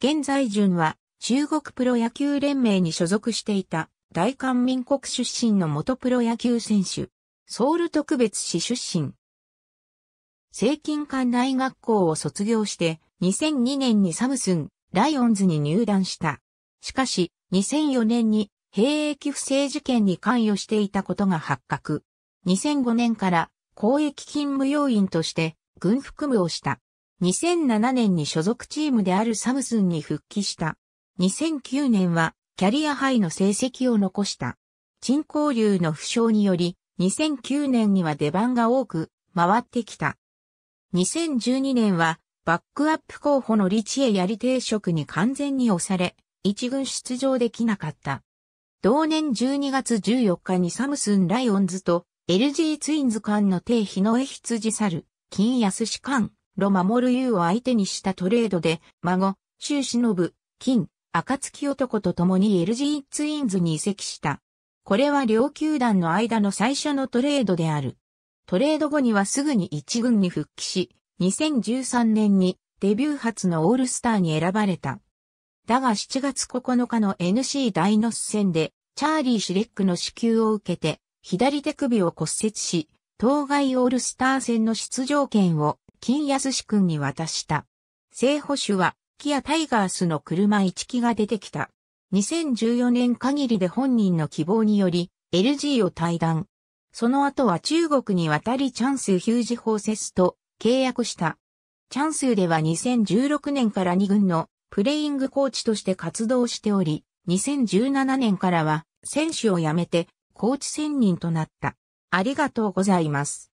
現在順は中国プロ野球連盟に所属していた大韓民国出身の元プロ野球選手、ソウル特別市出身。聖金館大学校を卒業して2002年にサムスン、ライオンズに入団した。しかし2004年に兵役不正事件に関与していたことが発覚。2005年から公益勤務要員として軍服務をした。2007年に所属チームであるサムスンに復帰した。2009年はキャリアハイの成績を残した。陳光流の負傷により、2009年には出番が多く回ってきた。2012年はバックアップ候補のリチエやり定職に完全に押され、一軍出場できなかった。同年12月14日にサムスンライオンズと LG ツインズ間の定比の絵羊猿、金安士間、ロ守る優を相手にしたトレードで、孫、周忍、金、暁男と共に LG ツインズに移籍した。これは両球団の間の最初のトレードである。トレード後にはすぐに一軍に復帰し、2013年にデビュー初のオールスターに選ばれた。だが7月9日の NC 大の戦で、チャーリー・シレックの支給を受けて、左手首を骨折し、当該オールスター戦の出場権を金安志君に渡した。正捕手は、キアタイガースの車一機が出てきた。2014年限りで本人の希望により、LG を退団。その後は中国に渡りチャンスヒュージホーセスと契約した。チャンスでは2016年から2軍のプレイングコーチとして活動しており、2017年からは選手を辞めてコーチ専任となった。ありがとうございます。